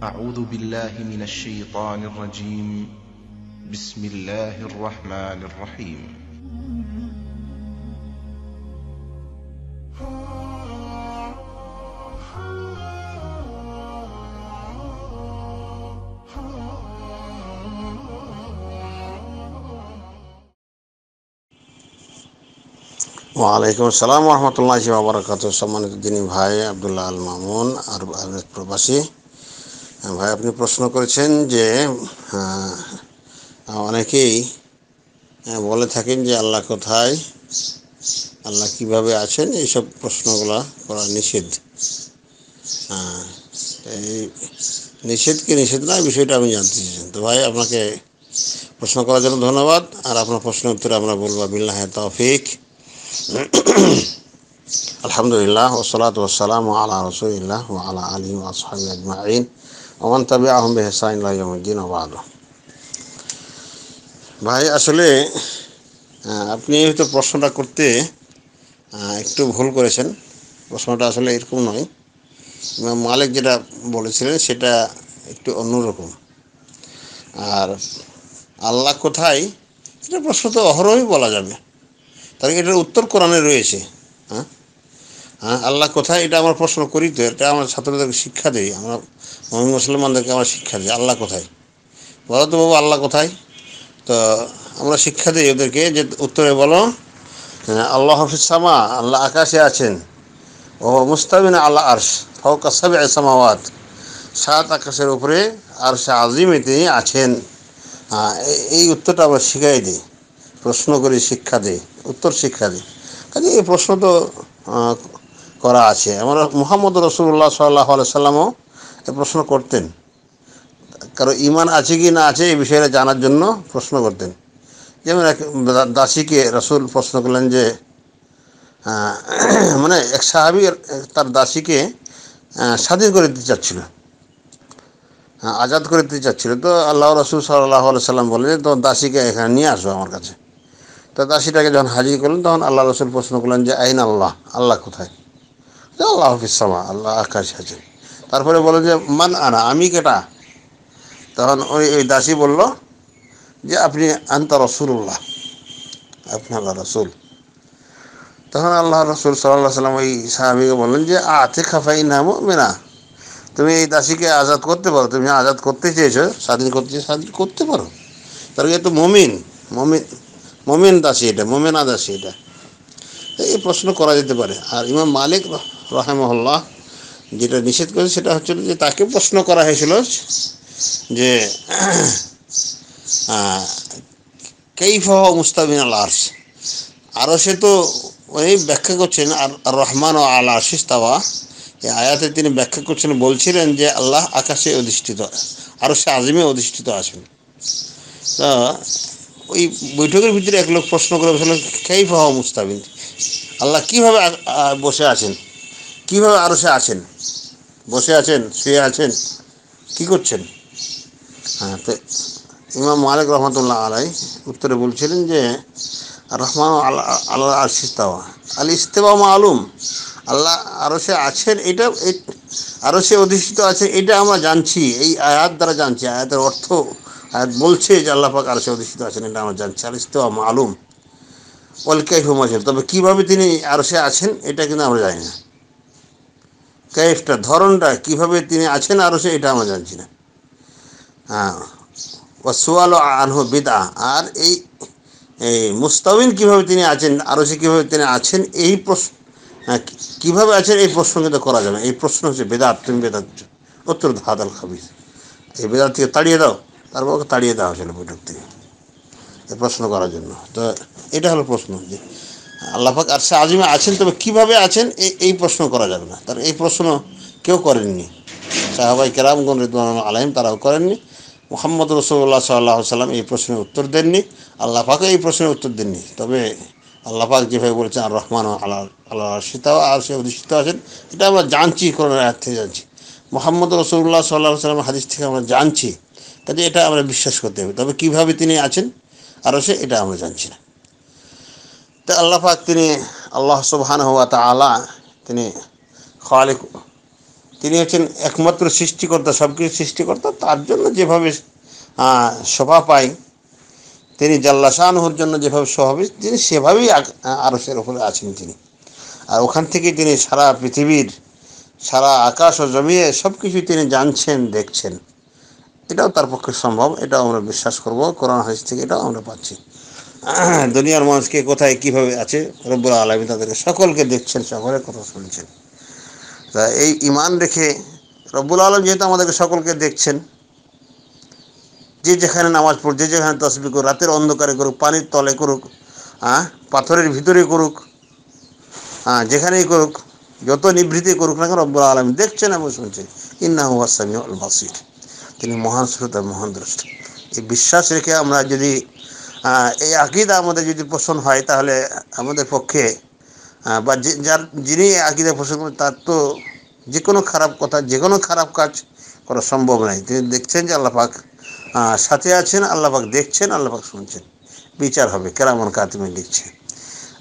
أعوذ بالله من الشيطان الرجيم بسم الله الرحمن الرحيم وعليكم السلام ورحمة الله وبركاته سمعنا الدين بهاي عبد الله المامون عرب أهل البروباسي ভাই আপনি প্রশ্ন করেছেন যে অনেকেই বলে থাকেন যে আল্লাহ কোথায় আল্লাহ কিভাবে আছেন এইসব প্রশ্নগুলো করা নিষেধ হ্যাঁ এই নিষেধ কি নিষেধ না বিষয়টা আমি জানতে চাই তো ভাই আপনাকে প্রশ্ন করার জন্য ধন্যবাদ আর আপনার প্রশ্নের উত্তরে আমরা বলবো হ্যাঁ তফিক আলহামদুলিল্লাহ ওসলাত ওসালাম আল্লাহ রসুলিল্লাহ আল্লাহ আলী আজমা আজমাইন ওমান তাবি আহম হেসাইন লাইমুদ্দিন আবাদ ভাই আসলে আপনি হয়তো প্রশ্নটা করতে একটু ভুল করেছেন প্রশ্নটা আসলে এরকম নয় মালিক যেটা বলেছিলেন সেটা একটু অন্যরকম আর আল্লাহ কোথায় এটা প্রশ্ন তো অহরহই বলা যাবে তাহলে এটার উত্তর কোরআনে রয়েছে হ্যাঁ হ্যাঁ আল্লাহ কোথায় এটা আমার প্রশ্ন করি তো এটা আমার ছাত্রদেরকে শিক্ষা দেই আমরা মহিন মুসলমানদেরকে আমরা শিক্ষা দিই আল্লাহ কোথায় বলো তো বাবু আল্লাহ কোথায় তো আমরা শিক্ষা দিই ওদেরকে যে উত্তরে বলো হ্যাঁ, আল্লাহ সামা আল্লাহ আকাশে আছেন ও মুস্তাবিন আল্লাহ আর্শ ফৌকা সাবে সামাওয়াত সাত আকাশের উপরে আর সে আজিমে তিনি আছেন হ্যাঁ, এই উত্তরটা আমরা শিখাই দিই প্রশ্ন করি শিক্ষা দিই উত্তর শিক্ষা দিই কাজে এই প্রশ্ন তো করা আছে এমন মোহাম্মদ রসুল্লাহ সাল্লাহ সাল্লামও এ প্রশ্ন করতেন কারো ইমান আছে কি না আছে এই বিষয়ে জানার জন্য প্রশ্ন করতেন যেমন এক দাসীকে রসুল প্রশ্ন করলেন যে মানে এক সাহাবি তার দাসীকে স্বাধীন করে দিতে চাচ্ছিল আজাদ করে দিতে চাচ্ছিল তো আল্লাহ রসুল সাল্লাহ সাল্লাম বললেন তো দাসীকে এখানে নিয়ে আসো আমার কাছে তো দাসীটাকে যখন হাজির করলেন তখন আল্লাহ রসুল প্রশ্ন করলেন যে আইন আল্লাহ আল্লাহ কোথায় আল্লাহ হাফিসামা আল্লাহ আকাশ হাজির তারপরে বলে যে মান আনা আমি কেটা তখন ওই ওই দাসী বলল যে আপনি আন্তা রসুল্লাহ আপনি আল্লাহ রসুল তখন আল্লাহ রসুল সাল্লাহ সাল্লাম ওই সাহাবিকে বললেন যে আতে খাফাই নাম মেনা তুমি এই দাসীকে আজাদ করতে পারো তুমি আজাদ করতে চেয়েছো স্বাধীন করতে চেয়েছো স্বাধীন করতে পারো তার তো মানে মমিন মমিন মমিন দাসী এটা মমিনা দাসী এটা এই প্রশ্ন করা যেতে পারে আর ইমাম মালিক রাহমহল্লা যেটা নিষেধ করেছে সেটা হচ্ছিল যে তাকে প্রশ্ন করা হয়েছিল যে কেইফ মুস্তাবিন আল আর্স আরও সে তো ওই ব্যাখ্যা করছেন আর রহমান ও আল আশিস্তাওয়া এই আয়াতে তিনি ব্যাখ্যা করছেন বলছিলেন যে আল্লাহ আকাশে অধিষ্ঠিত আরও সে আজিমে অধিষ্ঠিত আছেন তা ওই বৈঠকের ভিতরে এক লোক প্রশ্ন করে বলছিলেন কেইফ মুস্তাবিন আল্লাহ কীভাবে বসে আছেন কীভাবে আরও সে আছেন বসে আছেন শুয়ে আছেন কি করছেন হ্যাঁ তো ইমাম মালিক রহমতুল্লাহ আলাই উত্তরে বলছিলেন যে রহমান আল্লাহ আল্লাহ আর ইস্তাওয়া আল ইস্তেবা আলুম আল্লাহ আরও সে আছেন এটা আরও সে অধিষ্ঠিত আছে এটা আমরা জানছি এই আয়াত দ্বারা জানছি আয়াতের অর্থ আয়াত বলছে যে আল্লাহ পাক আরও সে অধিষ্ঠিত আছেন এটা আমরা জানছি আল ইস্তেবা অলকাই হুম আছেন তবে কীভাবে তিনি আরও সে আছেন এটা কিন্তু আমরা জানি না ক্যারেক্টার ধরনটা কিভাবে তিনি আছেন আরও সে এটা আমরা জানছি না হ্যাঁ সোয়াল আনহ বিদা আর এই এই মুস্তাবিন কীভাবে তিনি আছেন আরও সে কীভাবে তিনি আছেন এই প্রশ্ন হ্যাঁ, কীভাবে আছেন এই প্রশ্ন কিন্তু করা যাবে এই প্রশ্ন হচ্ছে বেদাত তুমি বেদাত অত্যন্ত হাদাল খাবিজ এই বেদাত থেকে তাড়িয়ে দাও তারপর ওকে তাড়িয়ে দেওয়া হয়েছিল বৈঠক থেকে প্রশ্ন করার জন্য তো এটা হলো প্রশ্ন যে আল্লাহাক আর সে আজিমে আছেন তবে কিভাবে আছেন এই প্রশ্ন করা যাবে না তার এই প্রশ্ন কেউ করেননি সাহাবাই কেরামগন রিদুয়ান আলহিম তারাও করেননি মোহাম্মদ রসুল্লাহ সাল্লাহ সাল্লাম এই প্রশ্নের উত্তর দেননি আল্লাহ এই প্রশ্নের উত্তর দেননি তবে আল্লাহ যেভাবে বলেছেন আর রহমান আল্লাহ আল্লাহ সীতা আর সে অধিষ্ঠিত আছেন এটা আমরা জানছি কোনো আর্থে থেকে জানছি মোহাম্মদ রসুল্লাহ সাল্লাহ সাল্লাম হাদিস থেকে আমরা জানছি কাজে এটা আমরা বিশ্বাস করতে হবে তবে কীভাবে তিনি আছেন আরও সে এটা আমরা জানছি না তা আল্লাহাক তিনি আল্লাহ সুবহান হওয়া তা আলা তিনি খালিক তিনি হচ্ছেন একমাত্র সৃষ্টিকর্তা সব কিছু সৃষ্টিকর্তা তার জন্য যেভাবে শোভা পায় তিনি জাল্লা শাহনুর জন্য যেভাবে স্বভাবে তিনি সেভাবেই আরসের ওপরে আছেন তিনি আর ওখান থেকে তিনি সারা পৃথিবীর সারা আকাশ ও জমিয়ে সব কিছু তিনি জানছেন দেখছেন এটাও তার পক্ষে সম্ভব এটাও আমরা বিশ্বাস করব করোনা হাদিস থেকে এটাও আমরা পাচ্ছি দুনিয়ার মানুষকে কোথায় কীভাবে আছে রব্বুল আলমী তাদেরকে সকলকে দেখছেন সকলের কথা শুনছেন তা এই ইমান রেখে রব্বুল আলম যেহেতু আমাদেরকে সকলকে দেখছেন যে যেখানে নামাজ পড়ুক যে যেখানে তসবি করুক রাতের অন্ধকারে করুক পানির তলে করুক হ্যাঁ পাথরের ভিতরে করুক হ্যাঁ যেখানেই করুক যত নিবৃত্তি করুক না কেন রব্বুল আলম দেখছেন এবং শুনছেন ইন্না হুয়াসামি আল বাসির তিনি মহান শ্রোতা মহান দ্রষ্টা এই বিশ্বাস রেখে আমরা যদি এই আকিদা আমাদের যদি পোষণ হয় তাহলে আমাদের পক্ষে বা যার যিনি আকিদা পোষণ করেন তার তো যে কোনো খারাপ কথা যে কোনো খারাপ কাজ করা সম্ভব নয় তিনি দেখছেন যে আল্লাপাক সাথে আছেন আল্লাপাক দেখছেন আল্লাপাক শুনছেন বিচার হবে কেরামন কাতিমে লিখছে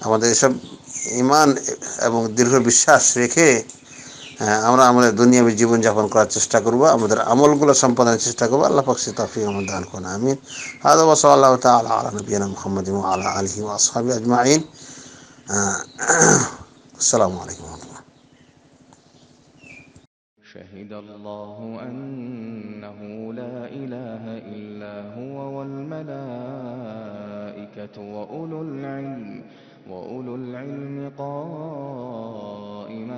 আমাদের এসব ইমান এবং দীর্ঘ বিশ্বাস রেখে আমরা আমাদের দুনিয়াবি জীবন যাপন করার চেষ্টা করব আমাদের আমলগুলো সম্পাদনের চেষ্টা করব আল্লাহ পাকসি তফিক আমার দান করুন আমিন হাদা ওয়া সাল্লাল্লাহু তাআলা আলা নবিয়িনা মুহাম্মাদিন ওয়া আলা আলিহি ওয়া আসহাবিহি আজমাইন আসসালামু আলাইকুম شهد الله أنه لا إله إلا هو والملائكة وأولو العلم وأولو العلم قائما